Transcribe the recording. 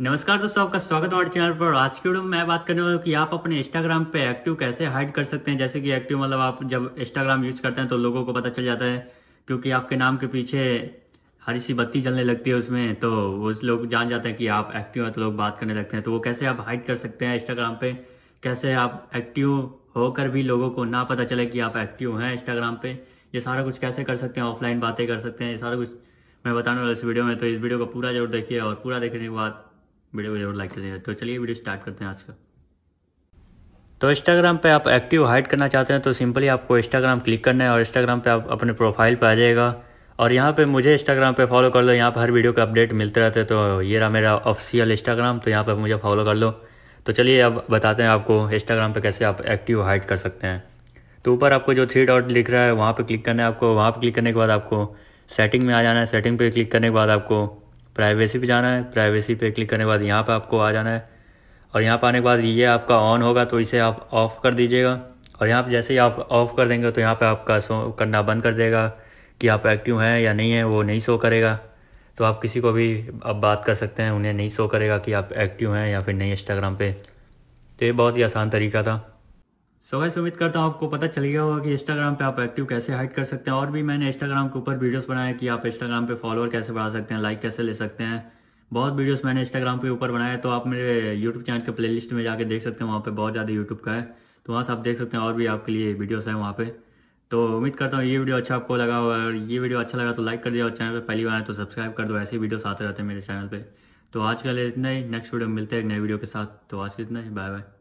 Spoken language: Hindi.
नमस्कार दोस्तों आपका स्वागत है हमारे चैनल पर आज की वीडियो में मैं बात करने वाला हूँ कि आप अपने इंस्टाग्राम पे एक्टिव कैसे हाइड कर सकते हैं जैसे कि एक्टिव मतलब आप जब इंस्टाग्राम यूज करते हैं तो लोगों को पता चल जाता है क्योंकि आपके नाम के पीछे हरी सी बत्ती जलने लगती है उसमें तो उस लोग जान जाते हैं कि आप एक्टिव हैं तो लोग बात करने लगते हैं तो वो कैसे आप हाइड कर सकते हैं इंस्टाग्राम पर कैसे आप एक्टिव होकर भी लोगों को ना पता चले कि आप एक्टिव हैं इंस्टाग्राम पर ये सारा कुछ कैसे कर सकते हैं ऑफलाइन बातें कर सकते हैं ये सारा कुछ मैं बताने वाला इस वीडियो में तो इस वीडियो को पूरा जरूर देखिए और पूरा देखने के बाद वीडियो को जरूर लाइक कर देना तो चलिए वीडियो स्टार्ट करते हैं आज का तो इंस्टाग्राम पे आप एक्टिव हाइड करना चाहते हैं तो सिंपली आपको इंस्टाग्राम क्लिक करना है और इंस्टाग्राम पे आप अपने प्रोफाइल पे आ जाएगा और यहाँ पे मुझे इंस्टाग्राम पे फॉलो कर लो यहाँ पर हर वीडियो के अपडेट मिलते रहते हैं तो ये रहा मेरा ऑफिशियल इंस्टाग्राम तो यहाँ पर मुझे फॉलो कर लो तो चलिए अब बताते हैं आपको इंस्टाग्राम पर कैसे आप एक्टिव हाइड कर सकते हैं तो ऊपर आपको जो थ्री डॉट लिख रहा है वहाँ पर क्लिक करना है आपको वहाँ पर क्लिक करने के बाद आपको सेटिंग में आ जाना है सेटिंग पर क्लिक करने के बाद आपको प्राइवेसी पे जाना है प्राइवेसी पे क्लिक करने के बाद यहाँ पे आपको आ जाना है और यहाँ पर आने के बाद ये आपका ऑन होगा तो इसे आप ऑफ़ कर दीजिएगा और यहाँ पर जैसे ही आप ऑफ़ कर देंगे तो यहाँ पर आपका शो करना बंद कर देगा कि आप एक्टिव हैं या नहीं हैं वो नहीं शो करेगा तो आप किसी को भी अब बात कर सकते हैं उन्हें नहीं शो करेगा कि आप एक्टिव हैं या फिर नहीं इंस्टाग्राम पे तो ये बहुत ही आसान तरीका था सो गाइस उम्मीद करता हूँ आपको पता चल गया होगा कि इंस्टाग्राम पे आप एक्टिव कैसे हाइड कर सकते हैं और भी मैंने इंस्टाग्राम के ऊपर वीडियोस बनाए कि आप इंस्टाग्राम पे फॉलोअर कैसे बढ़ा सकते हैं लाइक कैसे ले सकते हैं बहुत वीडियोस मैंने इंस्टाग्राम के ऊपर बनाए तो आप मेरे यूट्यूब चैनल के लिस्ट में जाकर देख सकते हैं वहाँ पर बहुत ज़्यादा यूट्यूब का है तो वहाँ से आप देख सकते हैं और भी आपके लिए वीडियोज़ हैं वहाँ पर तो उम्मीद करता हूँ ये वीडियो अच्छा आपको लगा होगा और ये वीडियो अच्छा लगा तो लाइक कर दिया और चैनल पर पहली बार तो सब्सक्राइब कर दो ऐसे वीडियोस आते रहते हैं मेरे चैनल पर तो आज के लिए इतना ही नेक्स्ट वीडियो मिलते हैं एक नए वीडियो के साथ तो आज के इतना ही बाय बाय